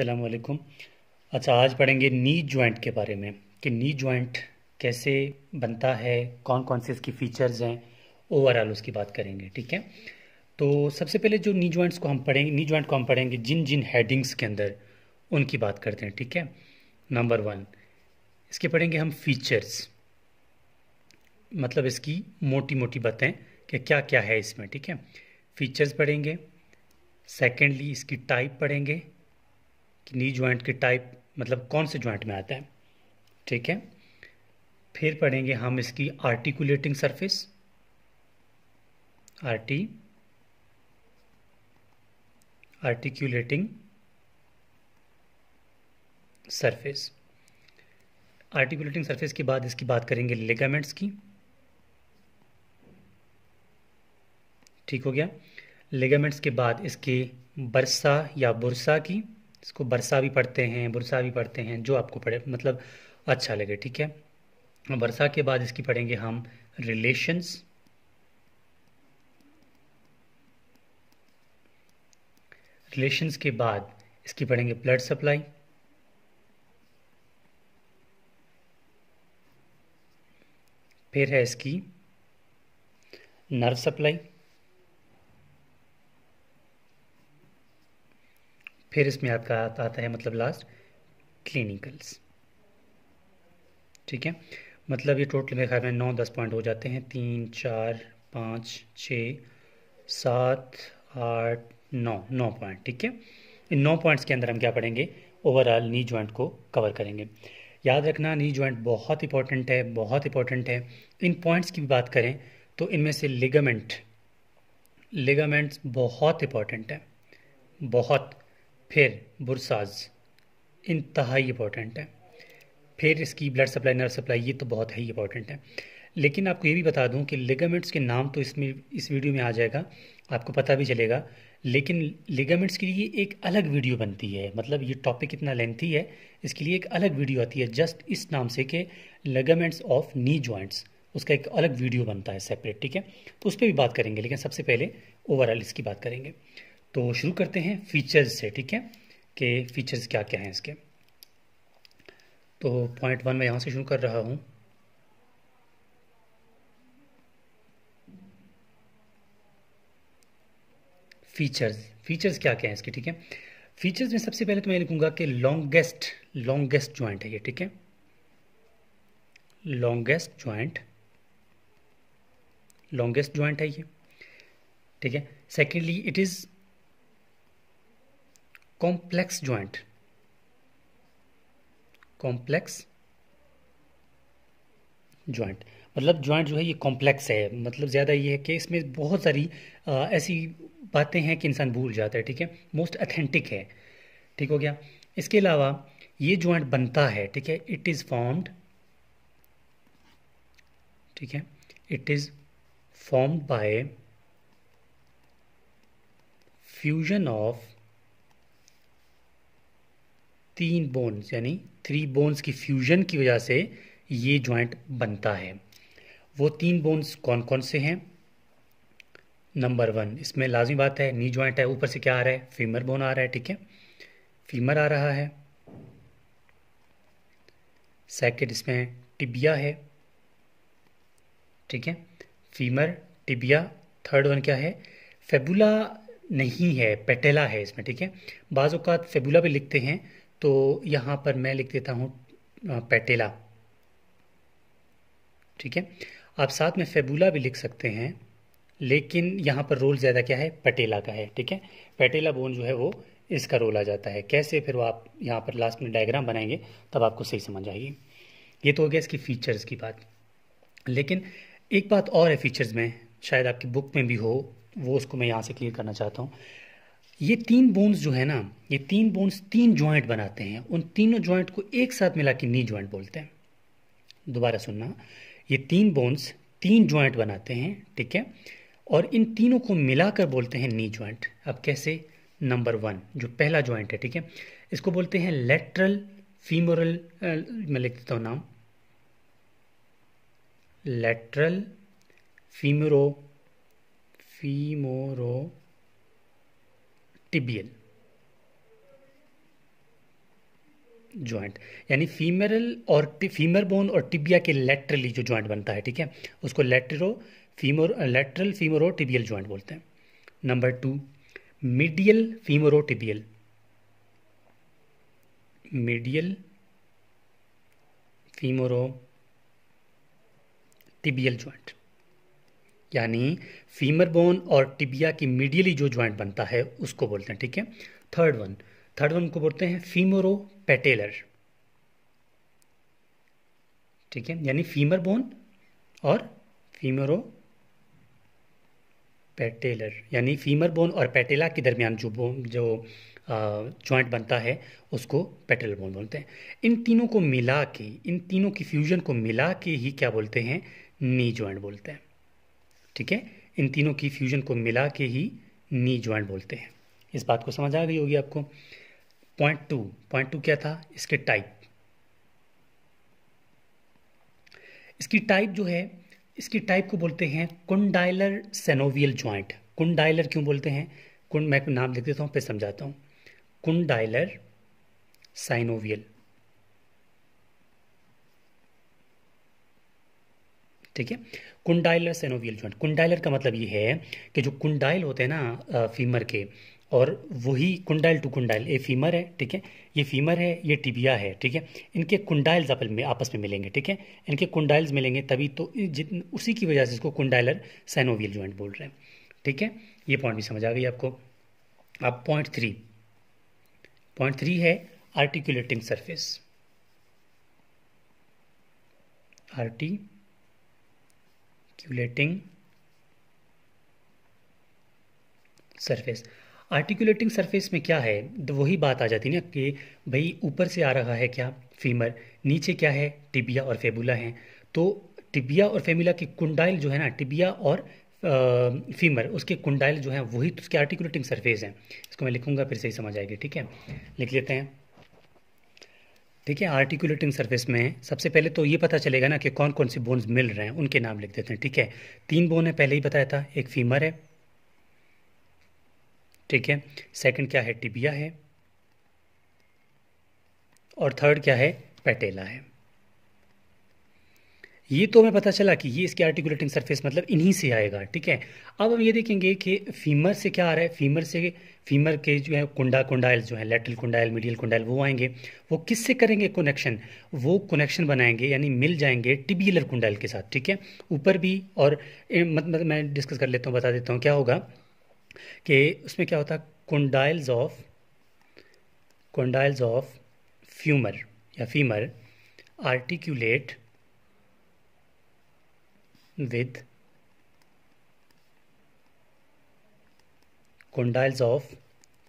असलकुम अच्छा आज पढ़ेंगे नी जॉइंट के बारे में कि नी जॉइंट कैसे बनता है कौन कौन से इसकी फ़ीचर्स हैं ओवरऑल उसकी बात करेंगे ठीक है तो सबसे पहले जो नी जॉइंट्स को हम पढ़ेंगे नी जॉइंट को हम पढ़ेंगे जिन जिन हेडिंग्स के अंदर उनकी बात करते हैं ठीक है नंबर वन इसके पढ़ेंगे हम फीचर्स मतलब इसकी मोटी मोटी बातें कि क्या क्या है इसमें ठीक है फीचर्स पढ़ेंगे सेकेंडली इसकी टाइप पढ़ेंगे कि नी ज्वाइंट के टाइप मतलब कौन से ज्वाइंट में आता है ठीक है फिर पढ़ेंगे हम इसकी articulating surface arti articulating surface articulating surface के बाद इसकी बात करेंगे लिगामेंट्स की ठीक हो गया लिगामेंट्स के बाद इसके बरसा या बुरसा की इसको बरसा भी पढ़ते हैं बुरसा भी पढ़ते हैं जो आपको पढ़े मतलब अच्छा लगे ठीक है बरसा के बाद इसकी पढ़ेंगे हम रिलेशंस रिलेशंस के बाद इसकी पढ़ेंगे ब्लड सप्लाई फिर है इसकी नर्व सप्लाई फिर इसमें आपका आता है मतलब लास्ट क्लिनिकल्स ठीक है मतलब ये टोटल मेरे ख्याल में नौ दस पॉइंट हो जाते हैं तीन चार पाँच छ सात आठ नौ नौ पॉइंट ठीक है इन नौ पॉइंट्स के अंदर हम क्या पढ़ेंगे ओवरऑल नी ज्वाइंट को कवर करेंगे याद रखना नी ज्वाइंट बहुत इंपॉर्टेंट है बहुत इंपॉर्टेंट है इन पॉइंट्स की भी बात करें तो इनमें से लिगामेंट लिगामेंट्स बहुत इंपॉर्टेंट है बहुत फिर बुरसाज इंतहाई इंपॉर्टेंट है फिर इसकी ब्लड सप्लाई नर्व सप्लाई ये तो बहुत ही इंपॉर्टेंट है लेकिन आपको ये भी बता दूं कि लिगामेंट्स के नाम तो इसमें इस वीडियो में आ जाएगा आपको पता भी चलेगा लेकिन लिगामेंट्स के लिए एक अलग वीडियो बनती है मतलब ये टॉपिक इतना लेंथी है इसके लिए एक अलग वीडियो आती है जस्ट इस नाम से कि लिगामेंट्स ऑफ नी जॉइंट्स उसका एक अलग वीडियो बनता है सेपरेट ठीक है तो उस पर भी बात करेंगे लेकिन सबसे पहले ओवरऑल इसकी बात करेंगे तो शुरू करते हैं फीचर्स से ठीक है कि फीचर्स क्या क्या हैं इसके तो पॉइंट वन मैं यहाँ से शुरू कर रहा हूँ फीचर्स फीचर्स क्या क्या हैं इसके ठीक है फीचर्स में सबसे पहले तो मैं लिखूंगा कि लॉन्गेस्ट लॉन्गेस्ट ज्वाइंट है ये ठीक है लॉन्गेस्ट ज्वाइंट लॉन्गेस्ट ज्वाइंट है ये ठीक है secondly it is complex joint complex joint मतलब ज्वाइंट जो है ये कॉम्प्लेक्स है मतलब ज़्यादा ये है कि इसमें बहुत सारी आ, ऐसी बातें हैं कि इंसान भूल जाता है ठीक है मोस्ट अथेंटिक है ठीक हो गया इसके अलावा ये ज्वाइंट बनता है ठीक है इट इज़ फॉर्म्ड ठीक है it is formed by fusion of तीन बोन्स यानी थ्री बोन्स की फ्यूजन की वजह से ये जॉइंट बनता है वो तीन बोन्स कौन कौन से हैं नंबर वन इसमें लाजमी बात है नी जॉइंट है ऊपर से क्या आ रहा है फीमर बोन आ रहा है ठीक है फीमर आ रहा है सेकेंड इसमें टिबिया है ठीक है फीमर टिबिया थर्ड वन क्या है फेबुला नहीं है पेटेला है इसमें ठीक है बाज़ अवत फेबुला भी लिखते हैं तो यहाँ पर मैं लिख देता हूं पेटेला ठीक है आप साथ में फेबूला भी लिख सकते हैं लेकिन यहाँ पर रोल ज़्यादा क्या है पटेला का है ठीक है पटेला बोन जो है वो इसका रोल आ जाता है कैसे फिर वो आप यहाँ पर लास्ट में डायग्राम बनाएंगे तब आपको सही समझ आएगी ये तो हो गया इसकी फीचर्स की बात लेकिन एक बात और है फीचर्स में शायद आपकी बुक में भी हो वो उसको मैं यहाँ से क्लियर करना चाहता हूँ ये तीन बोन्स जो है ना ये तीन बोन्स तीन ज्वाइंट बनाते हैं उन तीनों ज्वाइंट को एक साथ मिला के नी ज्वाइंट बोलते हैं दोबारा सुनना ये तीन बोन्स तीन ज्वाइंट बनाते हैं ठीक है और इन तीनों को मिलाकर बोलते हैं नी ज्वाइंट अब कैसे नंबर वन जो पहला ज्वाइंट है ठीक है इसको बोलते हैं लेटरल फीमोरल मैं लिख देता हूँ नाम lateral femoro femoro tibial joint यानी फीमरल और फीमर बोन और टिबिया के लेटरली जो ज्वाइंट बनता है ठीक है उसको latero femor lateral femoro tibial joint बोलते हैं number two medial femoro tibial medial femoro tibial joint यानी फीमर बोन और टिबिया की मीडियली जो ज्वाइंट बनता है उसको बोलते हैं ठीक है थर्ड वन थर्ड वन को बोलते हैं फीमोरो पेटेलर ठीक है यानी फीमर बोन और फीमरो पेटेलर यानी फीमर बोन और पेटेला के दरमियान जो बोन जो ज्वाइंट बनता है उसको पेटेलर बोन बोलते हैं इन तीनों को मिला के इन तीनों की फ्यूजन को मिला के ही क्या बोलते हैं नी ज्वाइंट बोलते हैं ठीक है इन तीनों की फ्यूजन को मिला के ही नी ज्वाइंट बोलते हैं इस बात को समझ आ गई होगी आपको पॉइंट टू पॉइंट टू क्या था इसके टाइप इसकी टाइप जो है इसकी टाइप को बोलते हैं कुंडाइलर सेनोवियल ज्वाइंट कुंडाइलर क्यों बोलते हैं कुंड मैं नाम लिख देता हूं फिर समझाता हूं कुंडाइलर साइनोवियल ठीक है कुंडाइलर सेनोवियल जॉइंट कुंडाइलर का मतलब ये है कि जो कुंडाइल होते हैं ना फीमर के और वही कुंडाइल टू कुंडाइल ये फीमर है ठीक है ये फीमर है ये टिबिया है ठीक है इनके कुंडाइल्स आप में आपस में मिलेंगे ठीक है इनके कुंडाइल्स मिलेंगे तभी तो जितन उसी की वजह से इसको कुंडाइलर सैनोवियल ज्वाइंट बोल रहे हैं ठीक है ये पॉइंट भी समझ आ गई आपको अब पॉइंट थ्री पॉइंट थ्री है articulating surface arti articulating surface articulating surface में क्या है तो वही बात आ जाती है ना कि भाई ऊपर से आ रहा है क्या फीमर नीचे क्या है टिबिया और फेबुला है तो टिबिया और फेमिला की कुंडाइल जो है ना टिबिया और फीमर उसके कुंडाइल जो है वही तो उसके आर्टिकुलेटिंग सरफेस हैं इसको मैं लिखूंगा फिर सही समझ आएगी ठीक है लिख लेते हैं देखिए आर्टिकुलेटिंग सर्विस में सबसे पहले तो ये पता चलेगा ना कि कौन कौन से बोन्स मिल रहे हैं उनके नाम लिख देते हैं ठीक है तीन बोन है पहले ही बताया था एक फीमर है ठीक है सेकंड क्या है टिबिया है और थर्ड क्या है पेटेला है ये तो हमें पता चला कि ये इसके आर्टिकुलेटिंग सरफेस मतलब इन्हीं से आएगा ठीक है अब हम ये देखेंगे कि फीमर से क्या आ रहा है फीमर से फीमर के जो है कुंडा कुंडाइल जो है लेटरल कुंडाइल मीडियल कुंडाइल वो आएंगे वो किससे करेंगे कनेक्शन वो कनेक्शन बनाएंगे यानी मिल जाएंगे टिबियलर कुंडाइल के साथ ठीक है ऊपर भी और मतलब मैं डिस्कस कर लेता हूँ बता देता हूँ क्या होगा कि उसमें क्या होता है condyles of condyles of femur या femur articulate with condyles of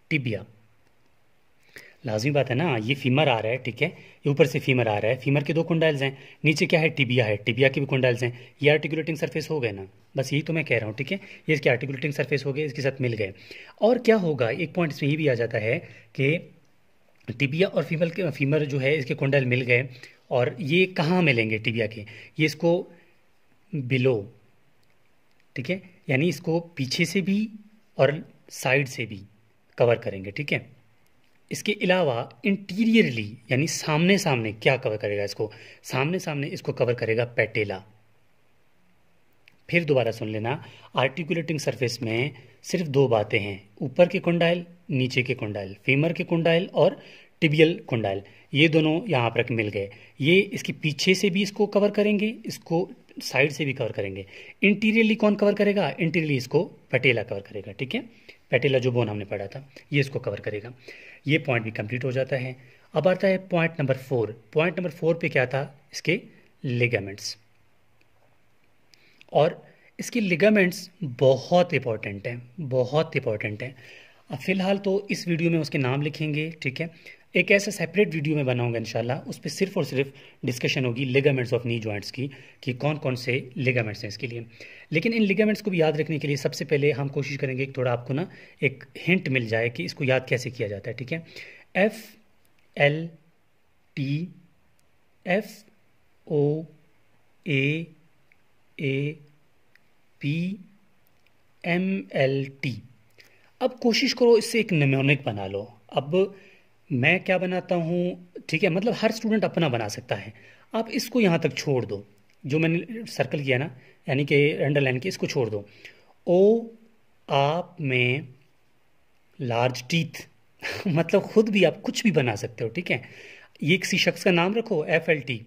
tibia लाजमी बात है ना ये फीमर आ रहा है ठीक है ये ऊपर से फीमर आ रहा है फीमर के दो कुंडाइल्स हैं नीचे क्या है टिबिया है टिबिया के भी कुंडाइल्स हैं ये आर्टिकुलेटिंग सरफेस हो गए ना बस यही तो मैं कह रहा हूँ ठीक है ये इसके आर्टिकुलेटिंग सरफेस हो गए इसके साथ मिल गए और क्या होगा एक पॉइंट इसमें ये भी आ जाता है कि टिबिया और फीमर के फीमर जो है इसके कोंडाइल मिल गए और ये कहाँ मिलेंगे टिबिया के ये इसको बिलो ठीक है यानी इसको पीछे से भी और साइड से भी कवर करेंगे ठीक है इसके अलावा इंटीरियरली यानी सामने सामने क्या कवर करेगा इसको सामने सामने इसको कवर करेगा पेटेला फिर दोबारा सुन लेना आर्टिकुलेटिंग सरफेस में सिर्फ दो बातें हैं ऊपर के कुंडाइल नीचे के कुंडाइल फीमर के कुंडाइल और टिबियल कुंडाइल ये दोनों यहाँ पर मिल गए ये इसके पीछे से भी इसको कवर करेंगे इसको साइड से भी कवर करेंगे इंटीरियरली कौन कवर करेगा इंटीरियरली इसको पटेला कवर करेगा ठीक है पटेला जो बोन हमने पढ़ा था ये इसको कवर करेगा ये पॉइंट भी कंप्लीट हो जाता है अब आता है point number four point number four पे क्या था इसके लिगामेंट्स और इसके लिगामेंट्स बहुत इंपॉर्टेंट हैं बहुत इंपॉर्टेंट हैं फिलहाल तो इस वीडियो में उसके नाम लिखेंगे ठीक है एक ऐसा सेपरेट वीडियो में बनाऊंगा इंशाल्लाह उस पर सिर्फ और सिर्फ डिस्कशन होगी लेगामेंट्स ऑफ नी जॉइंट्स की कि कौन कौन से लेगामेंट्स हैं इसके लिए लेकिन इन लेगामेंट्स को भी याद रखने के लिए सबसे पहले हम कोशिश करेंगे कि थोड़ा आपको ना एक हिंट मिल जाए कि इसको याद कैसे किया जाता है ठीक है F L T F O A A P M L T अब कोशिश करो इससे एक नमोनिक बना लो अब मैं क्या बनाता हूँ ठीक है मतलब हर स्टूडेंट अपना बना सकता है आप इसको यहाँ तक छोड़ दो जो मैंने सर्कल किया ना यानी कि अंडरलाइन की इसको छोड़ दो ओ आप में लार्ज टीथ मतलब खुद भी आप कुछ भी बना सकते हो ठीक है ये किसी शख्स का नाम रखो एफ एल टी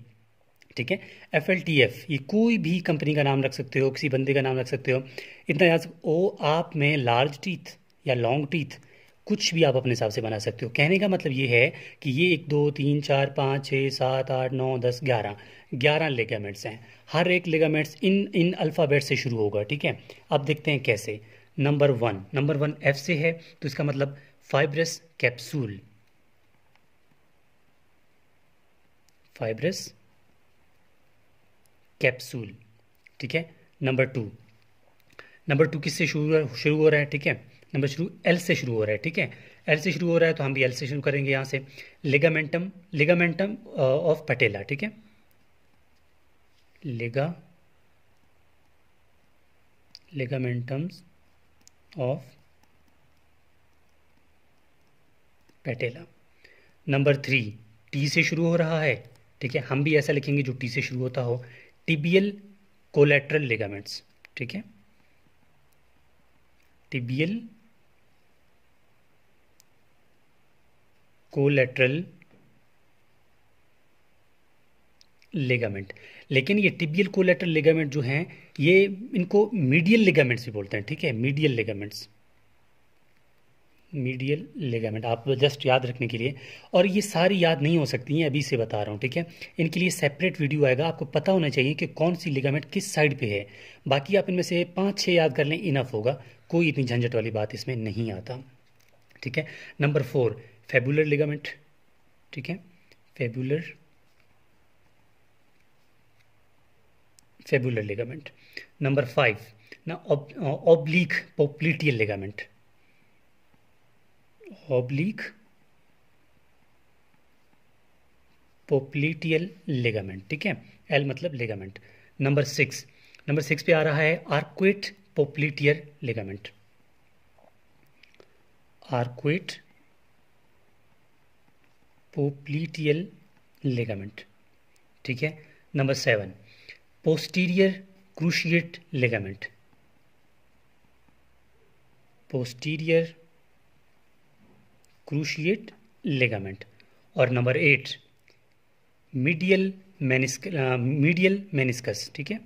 ठीक है एफ एल टी एफ ये कोई भी कंपनी का नाम रख सकते हो किसी बंदे का नाम रख सकते हो इतना याद ओ आप में लार्ज टीथ या लॉन्ग टीथ कुछ भी आप अपने हिसाब से बना सकते हो कहने का मतलब ये है कि ये एक दो तीन चार पाँच छः सात आठ नौ दस ग्यारह ग्यारह लेगामेंट्स हैं हर एक लेगामेंट्स इन इन अल्फ़ाबेट से शुरू होगा ठीक है अब देखते हैं कैसे number one number one F से है तो इसका मतलब फाइब्रस कैप्सूल फाइब्रस कैप्सूल ठीक है नंबर टू नंबर टू किससे शुरू शुरू हो रहा है ठीक है नंबर शुरू एल से शुरू हो रहा है ठीक है एल से शुरू हो रहा है तो हम भी एल से शुरू करेंगे यहाँ से लिगामेंटम लिगामेंटम ऑफ पटेला ठीक है liga ligamentums of patella number three T से शुरू हो रहा है ठीक है हम भी ऐसा लिखेंगे जो टी से शुरू होता हो टीबीएल कोलेट्रल लिगामेंट्स ठीक है टीबीएल कोलेट्रल लेगामेंट लेकिन ये टिबियल कोलेट्रल लेगामेंट जो हैं ये इनको मीडियल लेगामेंट्स भी बोलते हैं ठीक है मीडियल लेगामेंट्स मीडियल लेगामेंट आप जस्ट याद रखने के लिए और ये सारी याद नहीं हो सकती हैं अभी से बता रहा हूँ ठीक है इनके लिए सेपरेट वीडियो आएगा आपको पता होना चाहिए कि कौन सी लेगामेंट किस साइड पे है बाकी आप इनमें से पाँच छः याद कर लें इनफ होगा कोई इतनी झंझट वाली बात इसमें नहीं आता ठीक है नंबर फोर फेबुलर लिगामेंट ठीक है fibular fibular ligament number five ना oblique popliteal ligament oblique popliteal ligament ठीक है एल मतलब ligament number six number six पे आ रहा है arcuate popliteal ligament arcuate popliteal ligament ठीक है number seven posterior cruciate ligament posterior cruciate ligament और number eight medial menisc medial meniscus ठीक है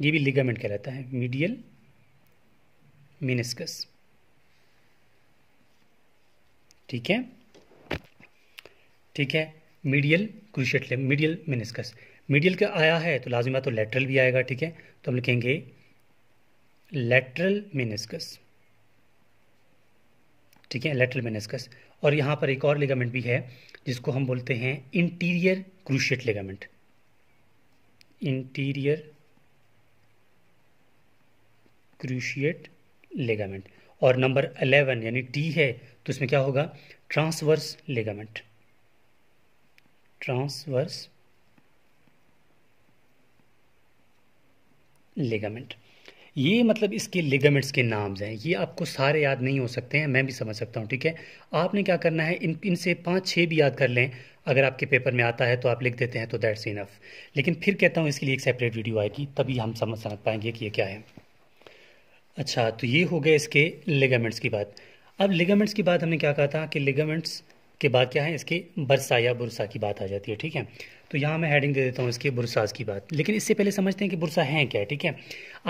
ये भी लिगामेंट कहलाता है मीडियल मेनिस्कस ठीक है ठीक है medial cruciate medial meniscus medial का आया है तो लाजिम तो लेटरल भी आएगा ठीक है तो हम लिखेंगे लेटरल मिनिस्कस ठीक है लेटरल मिनिस्कस और यहां पर एक और लेगामेंट भी है जिसको हम बोलते हैं interior cruciate ligament interior cruciate ligament और नंबर 11 यानी टी है तो इसमें क्या होगा ट्रांसवर्स लेगामेंट ट्रांसवर्स लिगामेंट ये मतलब इसके लिगामेंट्स के नाम्स हैं ये आपको सारे याद नहीं हो सकते हैं मैं भी समझ सकता हूँ ठीक है आपने क्या करना है इन इनसे पाँच छः भी याद कर लें अगर आपके पेपर में आता है तो आप लिख देते हैं तो दैट्स इनफ लेकिन फिर कहता हूँ इसके लिए एक सेपरेट वीडियो आएगी तभी हम समझ समझ पाएंगे कि ये क्या है अच्छा तो ये हो गया इसके लिगामेंट्स की बात अब लिगामेंट्स की बात हमने क्या कहा था कि लिगामेंट्स के बाद क्या है इसके बरसा या बुरसा की बात आ जाती है ठीक है तो यहाँ मैं हेडिंग दे देता हूँ इसके बुरसाज की बात लेकिन इससे पहले समझते हैं कि बुरसा हैं क्या ठीक है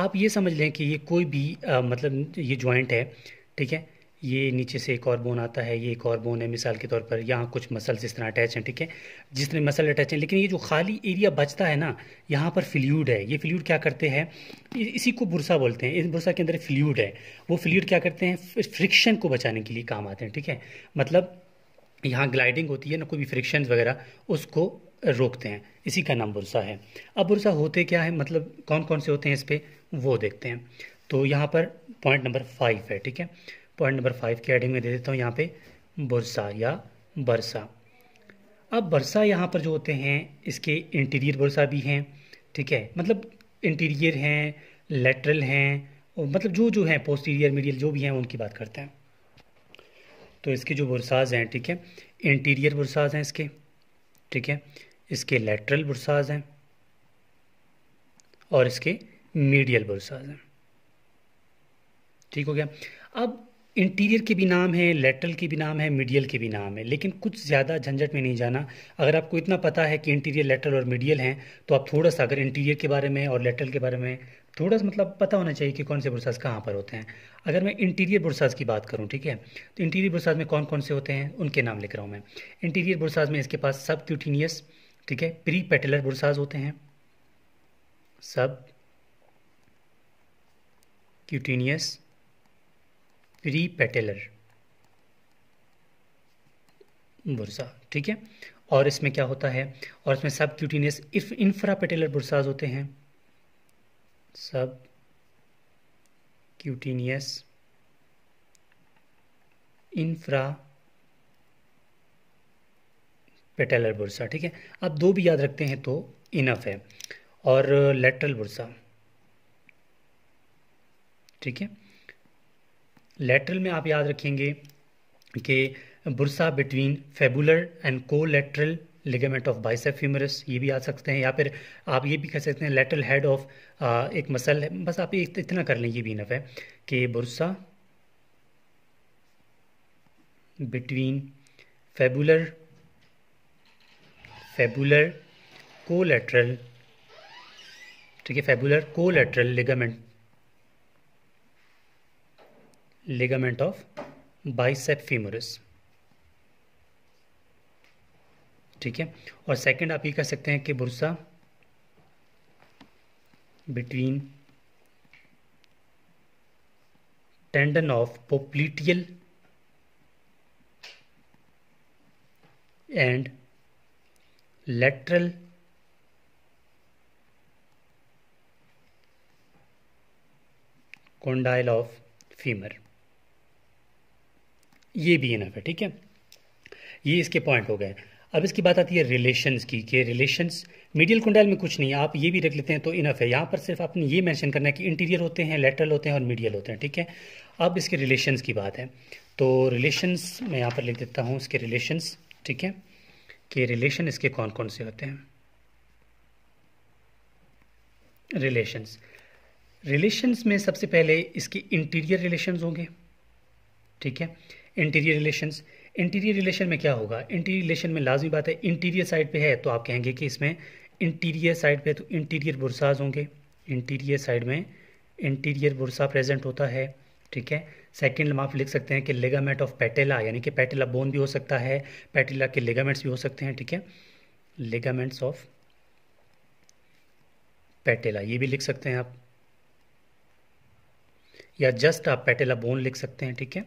आप ये समझ लें कि ये कोई भी आ, मतलब ये जॉइंट है ठीक है ये नीचे से एक और बोन आता है ये एक और बोन है मिसाल के तौर पर यहाँ कुछ मसल्स इस तरह अटैच हैं ठीक है जिसने मसल अटैच हैं लेकिन ये जो खाली एरिया बचता है ना यहाँ पर फ्लूड है ये फ्लूड क्या करते हैं इसी को बुरसा बोलते हैं इस बुरसा के अंदर फ्लूड है वो फ्लूड क्या करते हैं फ्रिक्शन को बचाने के लिए काम आते हैं ठीक है मतलब यहाँ ग्लाइडिंग होती है ना कोई भी फ्रिक्शन वगैरह उसको रोकते हैं इसी का नाम बुरसा है अब बुरसा होते क्या है मतलब कौन कौन से होते हैं इस पर वो देखते हैं तो यहाँ पर पॉइंट नंबर फाइव है ठीक है पॉइंट नंबर फाइव की एडिंग में दे देता हूँ यहाँ पे बुरसा या बरसा अब बरसा यहाँ पर जो होते हैं इसके इंटीरियर बुरसा भी हैं ठीक है मतलब इंटीरियर हैं लेटरल हैं और मतलब जो जो हैं पोस्टीरियर मीडियल जो भी हैं उनकी बात करते हैं तो इसके जो बुरसाज हैं ठीक है इंटीरियर बुरसाज हैं इसके ठीक है इसके लेटरल बुरसाज हैं और इसके मीडियल बुरसाज हैं ठीक हो गया अब इंटीरियर के भी नाम है लेटरल के भी नाम है मीडियल के भी नाम है लेकिन कुछ ज़्यादा झंझट में नहीं जाना अगर आपको इतना पता है कि इंटीरियर लेटरल और मीडियल हैं तो आप थोड़ा सा अगर इंटीरियर के बारे में और लेटरल के बारे में थोड़ा सा मतलब पता होना चाहिए कि कौन से बुरसाज कहाँ पर होते हैं अगर मैं इंटीरियर बुरसाज की बात करूँ ठीक है तो इंटीरियर बुरसाज में कौन कौन से होते हैं उनके नाम लिख रहा हूँ मैं इंटीरियर बुरसाज में इसके पास सब क्यूटीनियस ठीक है प्री पेटलर बुरसाज होते हैं सब क्यूटीनियस प्री पेटेलर बुरसा ठीक है और इसमें क्या होता है और इसमें subcutaneous if infrapatellar bursae होते हैं सब क्यूटीनियस इन्फ्रा पेटेलर बुरसा ठीक है आप दो भी याद रखते हैं तो इनफ है और लेटरल बुरसा ठीक है लेटरल में आप याद रखेंगे कि bursa between fibular and collateral ligament of bicep femoris ये भी आ सकते हैं या फिर आप ये भी कह सकते हैं लेटल हेड ऑफ एक मसल है बस आप इतना कर लें ये भी नफ है कि bursa between fibular fibular lateral ठीक है fibular collateral ligament ligament of bicep femoris ठीक है और सेकंड आप ये कह सकते हैं कि bursa between tendon of popliteal and lateral condyle of femur ये भी इनफ है ठीक है ये इसके पॉइंट हो गए अब इसकी बात आती है रिलेशंस की कि रिलेशंस मीडियल कुंडल में कुछ नहीं आप ये भी रख लेते हैं तो इनफ है यहाँ पर सिर्फ आपने ये मेंशन करना है कि इंटीरियर होते हैं लेटरल होते हैं और मीडियल होते हैं ठीक है अब इसके रिलेशंस की बात है तो रिलेशंस मैं यहाँ पर लिख देता हूँ इसके रिलेशंस ठीक है कि रिलेशन इसके कौन कौन से होते हैं रिलेशंस रिलेशंस में सबसे पहले इसके इंटीरियर रिलेशन होंगे ठीक है इंटीरियर रिलेशंस इंटीरियर रिलेशन में क्या होगा इंटीरियर रिलेशन में लाजमी बात है इंटीरियर साइड पे है तो आप कहेंगे कि इसमें इंटीरियर साइड पे तो इंटीरियर बुरसाज होंगे इंटीरियर साइड में इंटीरियर बुरसा प्रेजेंट होता है ठीक है सेकेंड में आप लिख सकते हैं कि लेगामेंट ऑफ पैटेला यानी कि पैटेला बोन भी हो सकता है पैटेला के लेगामेंट्स भी हो सकते हैं ठीक है लेगामेंट्स ऑफ पैटेला ये भी लिख सकते हैं आप या जस्ट आप पैटेला बोन लिख सकते हैं ठीक है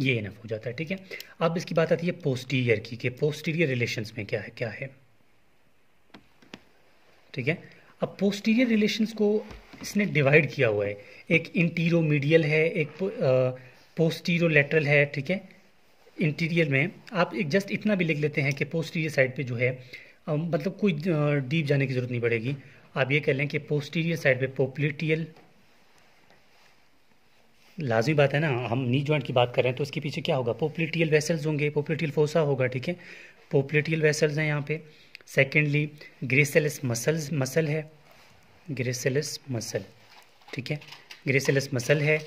ये इनफ हो जाता है ठीक है अब इसकी बात आती है पोस्टीरियर की कि पोस्टीरियर रिलेशंस में क्या है क्या है ठीक है अब पोस्टीरियर रिलेशंस को इसने डिवाइड किया हुआ है एक इंटीरोमीडियल है एक पोस्टीरो लेटरल है ठीक है इंटीरियर में आप एक जस्ट इतना भी लिख लेते हैं कि पोस्टीरियर साइड पे जो है मतलब कोई डीप जाने की ज़रूरत नहीं पड़ेगी आप ये कह लें कि पोस्टीरियर साइड पे पोपलिटियल लाजमी बात है ना हम नी ज्वाइंट की बात कर रहे हैं तो उसके पीछे क्या होगा पोपलेटियल वेसल्स होंगे पोपलेटियल फोसा होगा ठीक है पोपलेटियल वेसल्स हैं यहाँ पे सेकेंडली ग्रेसेलस मसल मसल है ग्रेसेलस मसल ठीक है ग्रेसेलस मसल है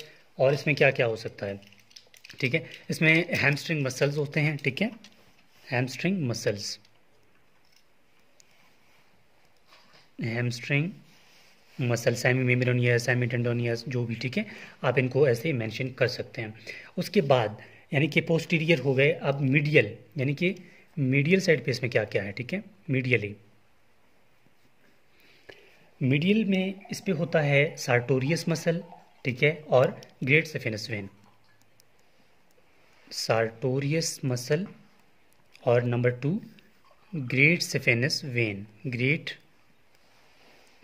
और इसमें क्या क्या हो सकता है ठीक है इसमें हैमस्ट्रिंग मसल्स होते हैं ठीक है hamstring muscles hamstring muscle semimembranosus semitendinosus जो भी ठीक है आप इनको ऐसे मेंशन कर सकते हैं उसके बाद यानी कि पोस्टीरियर हो गए अब मीडियल यानी कि मीडियल साइड पे इसमें क्या क्या है ठीक है मीडियली मीडियल में इस पर होता है सार्टोरियस मसल ठीक है और great saphenous vein sartorius muscle और number two great saphenous vein great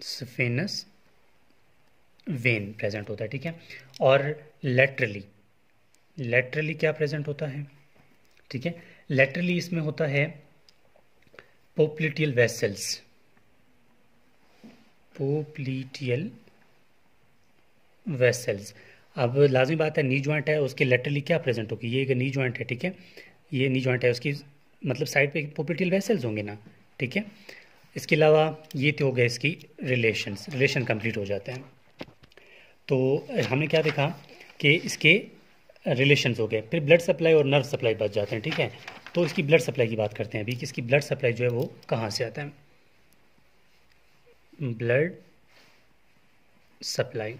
saphenous vein present होता है ठीक है और लेटरली लेटरली क्या प्रेजेंट होता है ठीक है लेटरली इसमें होता है पोप्लिटियल वेसल्स पोप्लिटियल वेसल्स अब लाजमी बात है नी ज्वाइंट है उसकी लेटरली क्या प्रेजेंट होगी ये एक नी ज्वाइंट है ठीक है ये नी ज्वाइंट है उसकी मतलब साइड पे पोप्लिटियल वेसल्स होंगे ना ठीक है इसके अलावा ये तो हो गया इसकी रिलेशंस रिलेशन कंप्लीट हो जाते हैं तो हमने क्या देखा कि इसके रिलेशंस हो गए फिर ब्लड सप्लाई और नर्व सप्लाई बच जाते हैं ठीक है तो इसकी ब्लड सप्लाई की बात करते हैं अभी कि इसकी ब्लड सप्लाई जो है वो कहाँ से आता है ब्लड सप्लाई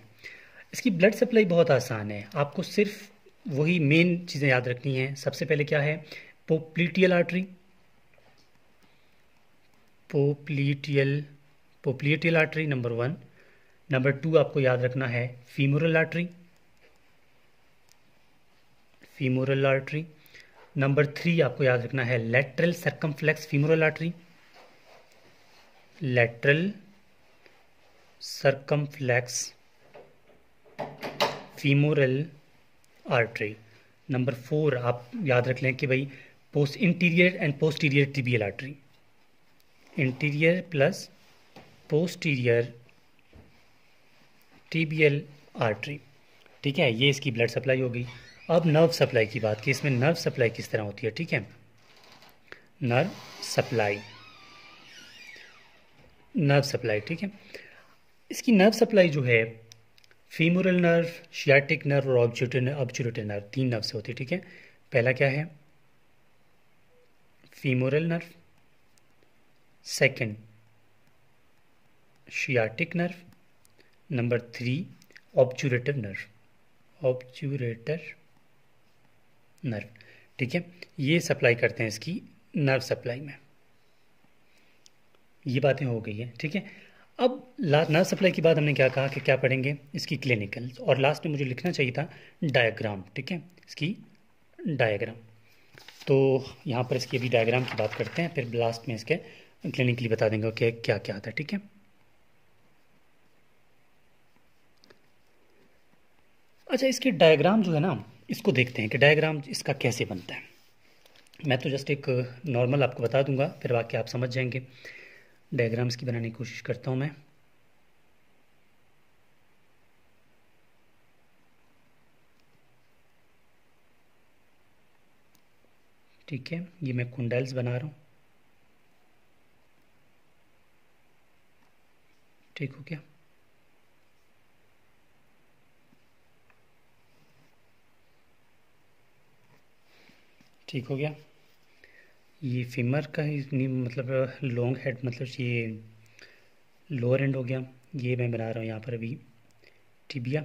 इसकी ब्लड सप्लाई बहुत आसान है आपको सिर्फ वही मेन चीज़ें याद रखनी हैं सबसे पहले क्या है popliteal artery popliteal popliteal artery number one number two आपको याद रखना है femoral artery femoral artery number three आपको याद रखना है lateral circumflex femoral artery lateral circumflex femoral artery number four आप याद रख लें कि भाई post anterior and posterior tibial artery anterior plus posterior tibial artery ठीक है ये इसकी ब्लड सप्लाई हो गई अब नर्व सप्लाई की बात की इसमें नर्व सप्लाई किस तरह होती है ठीक है नर्व सप्लाई नर्व सप्लाई ठीक है इसकी नर्व सप्लाई जो है फीमोरल नर्व शियाटिक नर्व और ऑब्जूटे नर्व तीन नर्व से होती है ठीक है पहला क्या है femoral nerve second sciatic nerve number three obturator nerve obturator nerve ठीक है ये सप्लाई करते हैं इसकी नर्व सप्लाई में ये बातें हो गई है ठीक है अब लास्ट नर्व सप्लाई के बाद हमने क्या कहा कि क्या पढ़ेंगे इसकी क्लिनिकल और लास्ट में मुझे लिखना चाहिए था डायग्राम ठीक है इसकी डायग्राम तो यहाँ पर इसकी अभी डायग्राम की बात करते हैं फिर लास्ट में इसके क्लिनिकली बता देंगे ओके क्या क्या आता है ठीक है अच्छा इसके डायग्राम जो है ना इसको देखते हैं कि डायग्राम इसका कैसे बनता है मैं तो जस्ट एक नॉर्मल आपको बता दूंगा फिर बाकी आप समझ जाएंगे डायग्राम्स की बनाने की कोशिश करता हूँ मैं ठीक है ये मैं कुंडल्स बना रहा हूँ ठीक हो गया ठीक हो गया ये फीमर का मतलब लॉन्ग हेड मतलब ये लोअर एंड हो गया ये मैं बना रहा हूँ यहाँ पर अभी टिबिया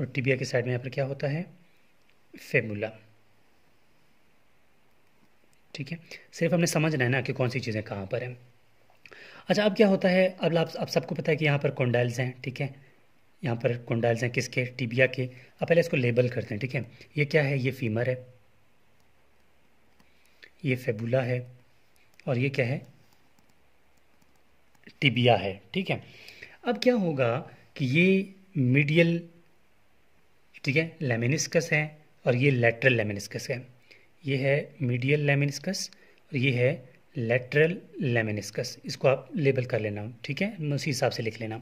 और टिबिया के साइड में यहाँ पर क्या होता है फेमुला ठीक है सिर्फ हमने समझना है ना कि कौन सी चीज़ें कहाँ पर हैं अच्छा अब क्या होता है अब आप आप सबको पता है कि यहाँ पर कोंडाइल्स हैं ठीक है यहाँ पर कोंडाइल्स हैं किसके टिबिया के अब पहले इसको लेबल करते हैं ठीक है ये क्या है ये फीमर है ये फेबुला है और ये क्या है टिबिया है ठीक है अब क्या होगा कि ये मीडियल ठीक है लेमिनिस्कस है और ये लेटरल लेमिनिस्कस है ये है मीडियल लेमिनिस्कस और ये है लेटरल लेमिनिस्कस इसको आप लेबल कर लेना ठीक है उसी हिसाब से लिख लेना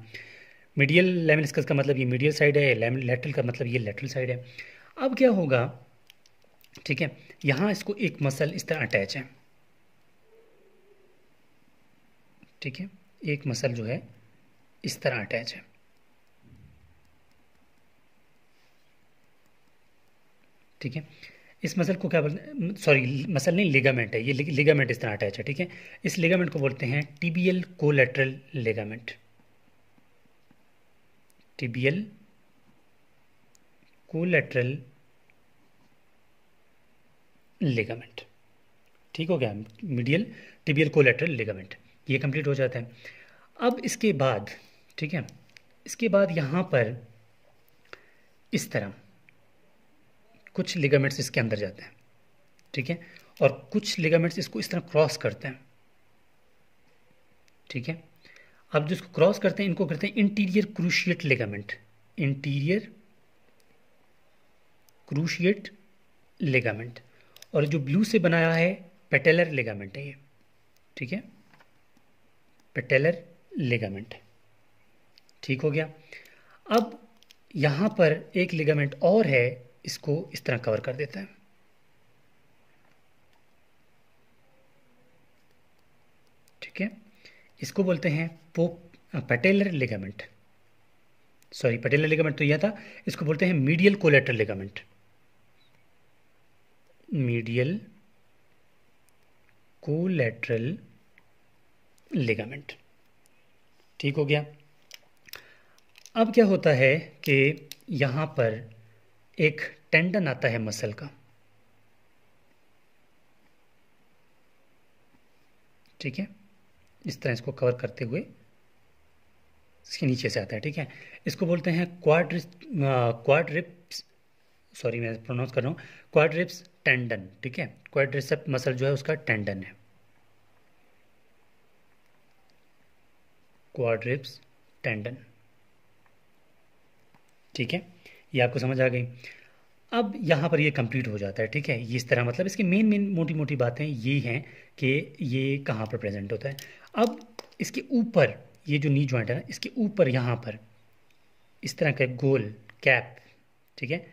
मीडियल लेमिनिस्कस का मतलब ये मीडियल साइड है लेटरल का मतलब ये लेटरल साइड है अब क्या होगा ठीक है यहाँ इसको एक मसल इस तरह अटैच है ठीक है एक मसल जो है इस तरह अटैच है ठीक है इस मसल को क्या बोलते हैं सॉरी मसल नहीं लिगामेंट है ये लिगामेंट इस तरह अटैच है ठीक है इस लिगामेंट को बोलते हैं tibial collateral ligament tibial collateral ligament ठीक हो गया मीडियल टिबियल कोलेट्रल लिगामेंट ये कंप्लीट हो जाता है अब इसके बाद ठीक है इसके बाद यहां पर इस तरह कुछ लिगामेंट्स इसके अंदर जाते हैं ठीक है और कुछ लिगामेंट्स इसको इस तरह क्रॉस करते हैं ठीक है अब जो इसको क्रॉस करते हैं इनको करते हैं anterior cruciate ligament anterior cruciate ligament और जो ब्लू से बनाया है पेटेलर लिगामेंट है ये ठीक है पेटेलर लिगामेंट ठीक हो गया अब यहां पर एक लिगामेंट और है इसको इस तरह कवर कर देता है ठीक है इसको बोलते हैं pop patellar ligament sorry patellar ligament तो यह था इसको बोलते हैं medial collateral ligament medial collateral ligament ठीक हो गया अब क्या होता है कि यहां पर एक टेंडन आता है मसल का ठीक है इस तरह इसको कवर करते हुए इसके नीचे से आता है ठीक है इसको बोलते हैं क्वाड्रिप क्वाड्रिप्स सॉरी मैं प्रोनाउंस कर रहा हूँ क्वाड्रिप्स टेंडन ठीक है क्वाड्रिसेप मसल जो है उसका टेंडन है क्वाड्रिप्स टेंडन ठीक है ये आपको समझ आ गई अब यहाँ पर ये कंप्लीट हो जाता है ठीक है इस तरह मतलब इसकी मेन मेन मोटी मोटी बातें ये हैं कि ये कहाँ पर प्रेजेंट होता है अब इसके ऊपर ये जो नी ज्वाइंट है ना इसके ऊपर यहाँ पर इस तरह का गोल कैप ठीक है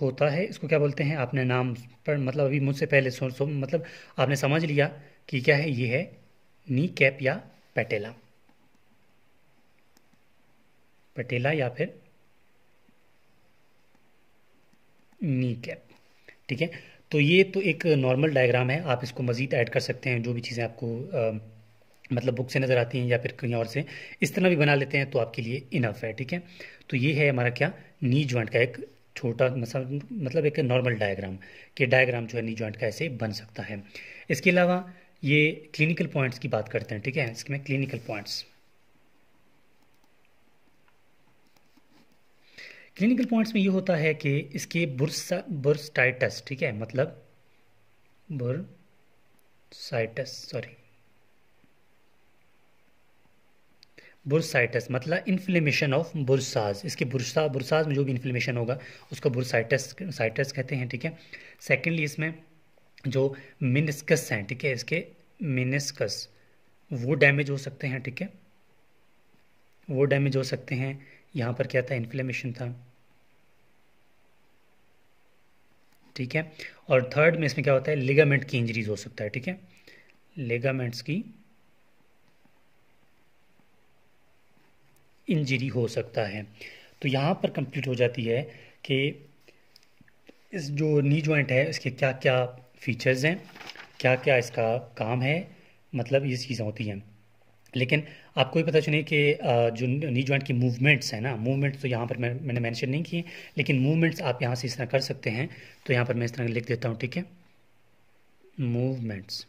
होता है इसको क्या बोलते हैं आपने नाम पर मतलब अभी मुझसे पहले सो, सो मतलब आपने समझ लिया कि क्या है ये है नी कैप या पटेला पटेला या फिर नी कैप ठीक है तो ये तो एक नॉर्मल डायग्राम है आप इसको मज़ीद ऐड कर सकते हैं जो भी चीज़ें आपको आ, मतलब बुक से नज़र आती हैं या फिर कहीं और से इस तरह भी बना लेते हैं तो आपके लिए इनफ है ठीक है तो ये है हमारा क्या नी ज्वाइंट का एक छोटा मतलब एक नॉर्मल डायग्राम कि डायग्राम जो है नी ज्वाइंट का ऐसे बन सकता है इसके अलावा ये क्लिनिकल पॉइंट्स की बात करते हैं ठीक है इसमें क्लिनिकल पॉइंट्स क्लिनिकल पॉइंट्स में ये होता है कि इसके बुर्स बुर्सटाइटस ठीक है मतलब बुरसाइटस सॉरी बुरसाइटस मतलब इन्फ्लेमेशन ऑफ बुरसाज इसके बुरसा बुरसाज में जो भी इन्फ्लेमेशन होगा उसको बुरसाइटस साइटस कहते हैं ठीक है सेकेंडली इसमें जो मिनिस्कस हैं ठीक है इसके मिनिस्कस वो डैमेज हो सकते हैं ठीक है वो डैमेज हो सकते हैं यहाँ पर क्या था इन्फ्लेमेशन था ठीक है और थर्ड में इसमें क्या होता है लिगामेंट की इंजरीज हो सकता है ठीक है लेगामेंट्स की इंजरी हो सकता है तो यहाँ पर कंप्लीट हो जाती है कि इस जो नी जॉइंट है इसके क्या क्या फीचर्स हैं क्या क्या इसका काम है मतलब ये चीज़ें होती हैं लेकिन आपको भी पता चले कि जो नी ज्वाइंट की मूवमेंट्स हैं ना मूवमेंट्स तो यहाँ पर मैं मैंने मेंशन नहीं किए लेकिन मूवमेंट्स आप यहाँ से इस तरह कर सकते हैं तो यहाँ पर मैं इस तरह लिख देता हूँ ठीक है मूवमेंट्स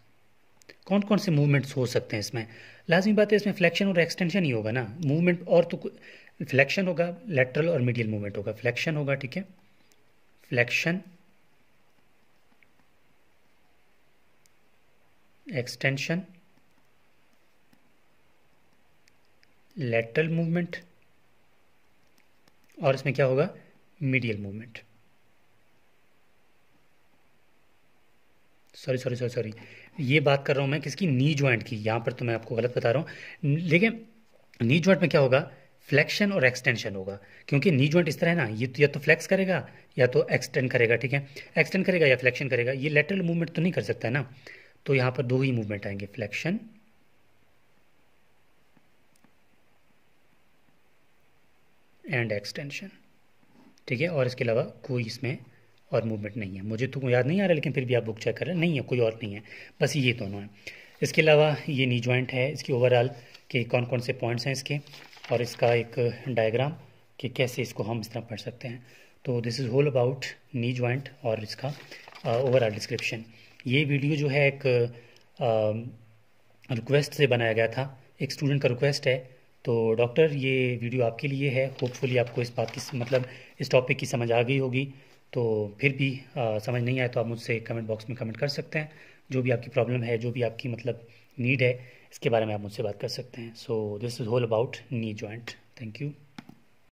कौन कौन से मूवमेंट्स हो सकते हैं इसमें लाजमी बात है इसमें फ्लैक्शन और एक्सटेंशन ही होगा ना मूवमेंट और तो फ्लैक्शन होगा लेटरल और मीडियल मूवमेंट होगा फ्लैक्शन होगा ठीक है फ्लैक्शन एक्सटेंशन लेटरल मूवमेंट और इसमें क्या होगा medial movement sorry sorry sorry sorry ये बात कर रहा हूं मैं किसकी नी ज्वाइंट की यहां पर तो मैं आपको गलत बता रहा हूं लेकिन नी ज्वाइंट में क्या होगा फ्लेक्शन और एक्सटेंशन होगा क्योंकि नी ज्वाइंट इस तरह है ना ये तो या तो फ्लेक्स करेगा या तो एक्सटेंड करेगा ठीक है एक्सटेंड करेगा या फ्लेक्शन करेगा ये लेटरल मूवमेंट तो नहीं कर सकता है ना तो यहां पर दो ही मूवमेंट आएंगे फ्लेक्शन एंड एक्सटेंशन ठीक है और इसके अलावा कोई इसमें और मूवमेंट नहीं है मुझे तो याद नहीं आ रहा लेकिन फिर भी आप बुक चेक कर रहे नहीं है कोई और नहीं है बस ये दोनों हैं इसके अलावा ये नी ज्वाइंट है इसकी ओवरऑल के कौन कौन से पॉइंट्स हैं इसके और इसका एक डायग्राम कि कैसे इसको हम इस तरह पढ़ सकते हैं तो this is whole about knee joint और इसका ओवरऑल uh, डिस्क्रिप्शन ये वीडियो जो है एक रिक्वेस्ट uh, से बनाया गया था एक स्टूडेंट का रिक्वेस्ट है तो डॉक्टर ये वीडियो आपके लिए है होपफुली आपको इस बात की मतलब इस टॉपिक की समझ आ गई होगी तो फिर भी आ, समझ नहीं आए तो आप मुझसे कमेंट बॉक्स में कमेंट कर सकते हैं जो भी आपकी प्रॉब्लम है जो भी आपकी मतलब नीड है इसके बारे में आप मुझसे बात कर सकते हैं so this is whole about knee joint thank you